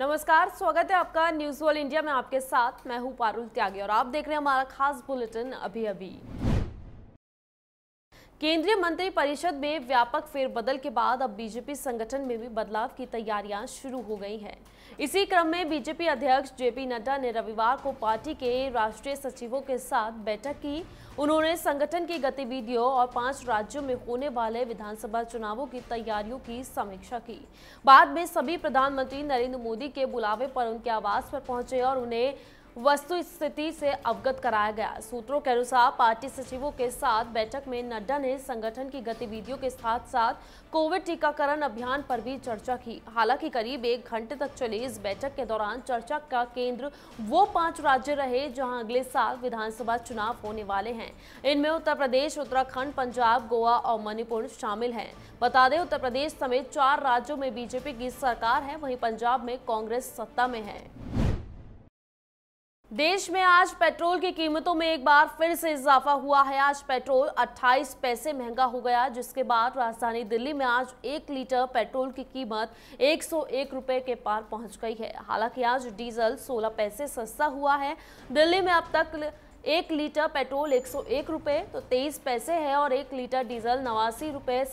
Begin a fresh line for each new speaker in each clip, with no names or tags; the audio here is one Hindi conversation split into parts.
नमस्कार स्वागत है आपका न्यूज वर्ल्ड इंडिया में आपके साथ मैं हूं पारुल त्यागी और आप देख रहे हैं हमारा खास बुलेटिन अभी अभी केंद्रीय मंत्री परिषद में व्यापक फेरबदल के बाद अब बीजेपी संगठन में भी बदलाव की तैयारियां शुरू हो गई हैं इसी क्रम में बीजेपी अध्यक्ष जेपी नड्डा ने रविवार को पार्टी के राष्ट्रीय सचिवों के साथ बैठक की उन्होंने संगठन की गतिविधियों और पांच राज्यों में होने वाले विधानसभा चुनावों की तैयारियों की समीक्षा की बाद में सभी प्रधानमंत्री नरेंद्र मोदी के बुलावे पर उनके आवास पर पहुंचे और उन्हें वस्तु स्थिति से अवगत कराया गया सूत्रों के अनुसार पार्टी सचिवों के साथ बैठक में नड्डा ने संगठन की गतिविधियों के साथ साथ कोविड टीकाकरण अभियान पर भी चर्चा की हालांकि करीब एक घंटे तक चली इस बैठक के दौरान चर्चा का केंद्र वो पांच राज्य रहे जहां अगले साल विधानसभा चुनाव होने वाले हैं इनमें उत्तर प्रदेश उत्तराखंड पंजाब गोवा और मणिपुर शामिल है बता दें उत्तर प्रदेश समेत चार राज्यों में बीजेपी की सरकार है वही पंजाब में कांग्रेस सत्ता में है देश में आज पेट्रोल की कीमतों में एक बार फिर से इजाफा हुआ है आज पेट्रोल 28 पैसे महंगा हो गया जिसके बाद राजधानी दिल्ली में आज एक लीटर पेट्रोल की कीमत 101 रुपए के पार पहुंच गई है हालांकि आज डीजल 16 पैसे सस्ता हुआ है दिल्ली में अब तक एक लीटर पेट्रोल 101 रुपए तो 23 पैसे है और एक लीटर डीजल नवासी रुपए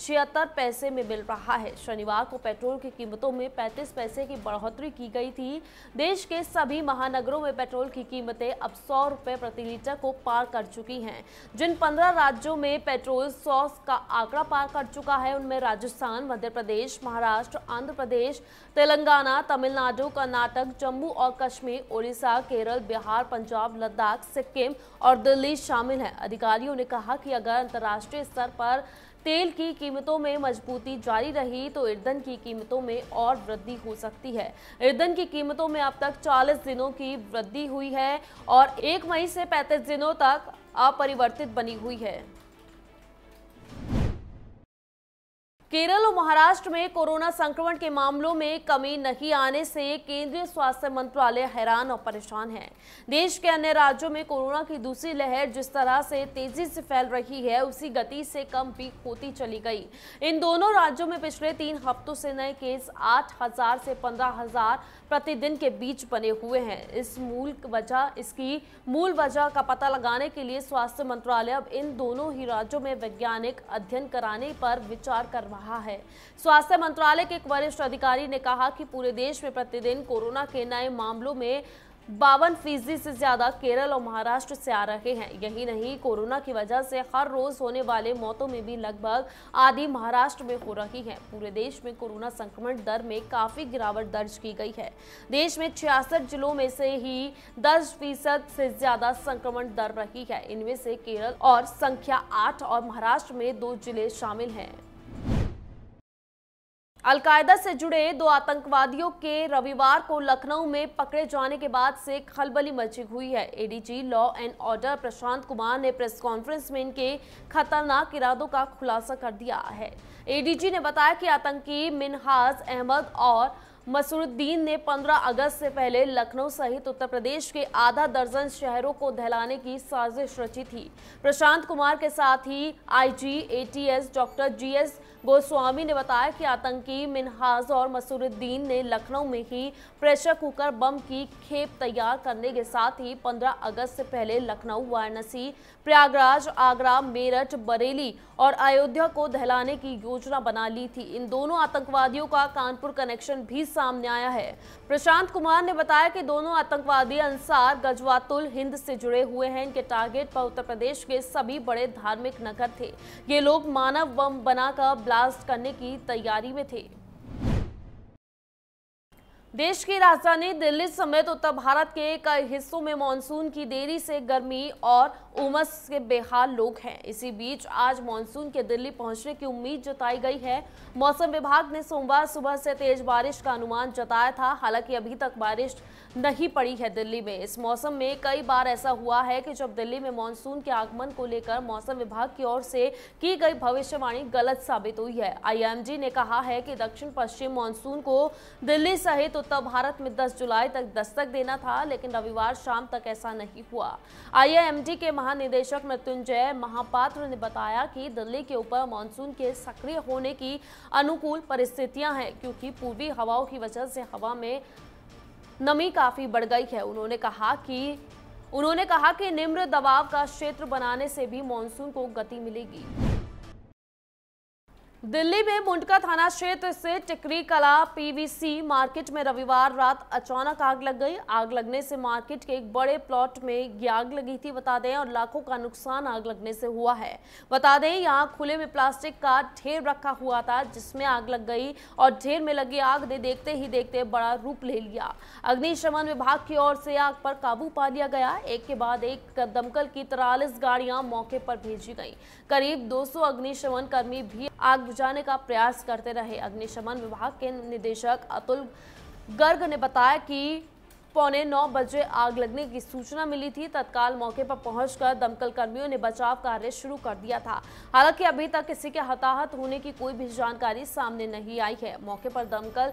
छिहत्तर पैसे में मिल रहा है शनिवार को पेट्रोल की कीमतों में 35 पैसे की बढ़ोतरी की गई थी देश के सभी महानगरों में पेट्रोल की कीमतें अब सौ रुपये प्रति लीटर को पार कर चुकी हैं जिन 15 राज्यों में पेट्रोल सौ का आंकड़ा पार कर चुका है उनमें राजस्थान मध्य प्रदेश महाराष्ट्र आंध्र प्रदेश तेलंगाना तमिलनाडु कर्नाटक जम्मू और कश्मीर ओडिशा केरल बिहार पंजाब लद्दाख सिक्किम और दिल्ली शामिल है अधिकारियों ने कहा कि अगर अंतर्राष्ट्रीय स्तर पर तेल की कीमतों में मजबूती जारी रही तो ईंधन की कीमतों में और वृद्धि हो सकती है ईंधन की कीमतों में अब तक 40 दिनों की वृद्धि हुई है और 1 मई से 35 दिनों तक अपरिवर्तित बनी हुई है केरल और महाराष्ट्र में कोरोना संक्रमण के मामलों में कमी नहीं आने से केंद्रीय स्वास्थ्य मंत्रालय हैरान और परेशान है देश के अन्य राज्यों में कोरोना की दूसरी लहर जिस तरह से तेजी से फैल रही है उसी गति से कम भी होती चली गई इन दोनों राज्यों में पिछले तीन हफ्तों से नए केस आठ हजार से पंद्रह हजार प्रतिदिन के बीच बने हुए हैं इस मूल वजह इसकी मूल वजह का पता लगाने के लिए स्वास्थ्य मंत्रालय अब इन दोनों ही राज्यों में वैज्ञानिक अध्ययन कराने पर विचार कर रहा रहा है स्वास्थ्य मंत्रालय के एक वरिष्ठ अधिकारी ने कहा कि पूरे देश में प्रतिदिन कोरोना के नए मामलों में बावन फीसदी से ज्यादा केरल और महाराष्ट्र से आ रहे हैं यही नहीं कोरोना की वजह से हर रोज होने वाले मौतों में भी लगभग आधी महाराष्ट्र में हो रही है पूरे देश में कोरोना संक्रमण दर में काफी गिरावट दर्ज की गई है देश में छियासठ जिलों में से ही 10 फीसद से ज्यादा संक्रमण दर रही है इनमें से केरल और संख्या आठ और महाराष्ट्र में दो जिले शामिल हैं अलकायदा से जुड़े दो आतंकवादियों के रविवार को लखनऊ में पकड़े जाने के बाद से खलबली मची हुई है ADG law and order Prashant Kumar ने प्रेस कॉन्फ्रेंस में इनके खतरनाक इरादों का खुलासा कर दिया है एडीजी ने बताया कि आतंकी मिनहाज अहमद और मसरुद्दीन ने 15 अगस्त से पहले लखनऊ सहित उत्तर प्रदेश के आधा दर्जन शहरों को दहलाने की साजिश रची थी प्रशांत कुमार के साथ ही IG ATS doctor GS Goswami ने बताया कि आतंकी मिनहाज और मसरुद्दीन ने लखनऊ में ही प्रेशर कुकर बम की खेप तैयार करने के साथ ही 15 अगस्त से पहले लखनऊ वाराणसी प्रयागराज आगरा मेरठ बरेली और अयोध्या को दहलाने की योजना बना ली थी इन दोनों आतंकवादियों का कानपुर कनेक्शन भी सामने आया है प्रशांत कुमार ने बताया कि दोनों आतंकवादी अंसार गजवातुल हिंद से जुड़े हुए हैं इनके टारगेट पर उत्तर प्रदेश के सभी बड़े धार्मिक नगर थे ये लोग मानव बम बनाकर ब्लास्ट करने की तैयारी में थे देश की राजधानी दिल्ली समेत उत्तर भारत के कई हिस्सों में मानसून की देरी से गर्मी और उमस के बेहाल लोग हैं इसी बीच आज मानसून के दिल्ली पहुंचने की उम्मीद जताई गई है मौसम विभाग ने सोमवार सुबह से तेज बारिश का अनुमान जताया था हालांकि अभी तक बारिश नहीं पड़ी है दिल्ली में इस मौसम में कई बार ऐसा हुआ है कि जब दिल्ली में मानसून के आगमन को लेकर मौसम विभाग की ओर से की गई भविष्यवाणी गलत साबित हुई है आई ने कहा है कि दक्षिण पश्चिम मानसून को दिल्ली सहित उत्तर भारत में 10 जुलाई तक दस्तक देना था लेकिन रविवार शाम तक ऐसा नहीं हुआ आईएमडी के महानिदेशक मृत्युंजय महापात्र ने बताया कि दिल्ली के ऊपर मानसून के सक्रिय होने की अनुकूल परिस्थितियां हैं क्योंकि पूर्वी हवाओं की वजह से हवा में नमी काफ़ी बढ़ गई है उन्होंने कहा कि उन्होंने कहा कि निम्न दबाव का क्षेत्र बनाने से भी मानसून को गति मिलेगी दिल्ली में मुंडका थाना क्षेत्र से टिकरी कला पीवीसी मार्केट में रविवार रात अचानक आग लग गई आग लगने से मार्केट के एक बड़े प्लॉट में आग लगी थी बता दें और लाखों का नुकसान आग लगने से हुआ है बता दें यहां खुले में प्लास्टिक का ढेर रखा हुआ था जिसमें आग लग गई और ढेर में लगी आग ने देखते ही देखते बड़ा रूप ले लिया अग्निशमन विभाग की ओर से आग पर काबू पा लिया गया एक के बाद एक दमकल की तिरालीस गाड़ियां मौके पर भेजी गई करीब दो अग्निशमन कर्मी भी आग बुझाने का प्रयास करते रहे अग्निशमन विभाग के निदेशक अतुल गर्ग ने बताया कि पौने नौ बजे आग लगने की सूचना मिली थी तत्काल मौके पर पहुंचकर दमकल कर्मियों ने बचाव कार्य शुरू कर दिया था हालांकि अभी तक किसी के हताहत होने की कोई भी जानकारी सामने नहीं आई है मौके पर दमकल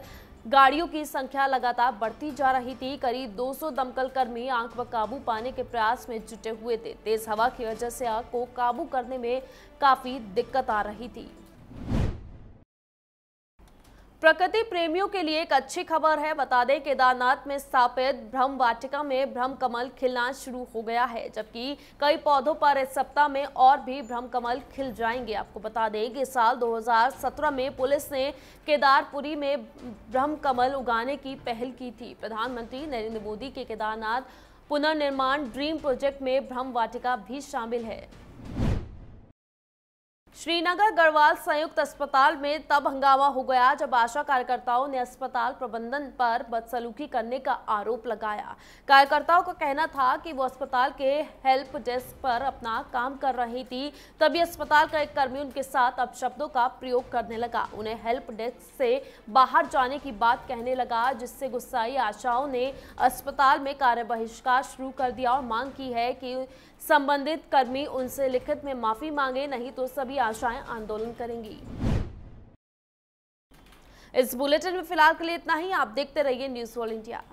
गाड़ियों की संख्या लगातार बढ़ती जा रही थी करीब 200 दमकल कर्मी आग पर काबू पाने के प्रयास में जुटे हुए थे तेज हवा की वजह से आग को काबू करने में काफी दिक्कत आ रही थी प्रकृति प्रेमियों के लिए एक अच्छी खबर है बता दें केदारनाथ में स्थापित भ्रम वाटिका में भ्रम कमल खिलना शुरू हो गया है जबकि कई पौधों पर इस सप्ताह में और भी भ्रम कमल खिल जाएंगे आपको बता दें कि साल 2017 में पुलिस ने केदारपुरी में भ्रम कमल उगाने की पहल की थी प्रधानमंत्री नरेंद्र मोदी के केदारनाथ पुनर्निर्माण ड्रीम प्रोजेक्ट में भ्रम वाटिका भी शामिल है श्रीनगर गढ़वाल संयुक्त अस्पताल में तब हंगामा हो गया जब आशा कार्यकर्ताओं ने अस्पताल प्रबंधन पर बदसलूकी करने का आरोप लगाया कार्यकर्ताओं का कहना था कि वो अस्पताल के हेल्प डेस्क पर अपना काम कर रही थी तभी अस्पताल का एक कर्मी उनके साथ अपशब्दों का प्रयोग करने लगा उन्हें हेल्प डेस्क से बाहर जाने की बात कहने लगा जिससे गुस्साई आशाओं ने अस्पताल में कार्य बहिष्कार शुरू कर दिया और मांग की है कि संबंधित कर्मी उनसे लिखित में माफी मांगे नहीं तो सभी आशाएं आंदोलन करेंगी इस बुलेटिन में फिलहाल के लिए इतना ही आप देखते रहिए न्यूज वॉल इंडिया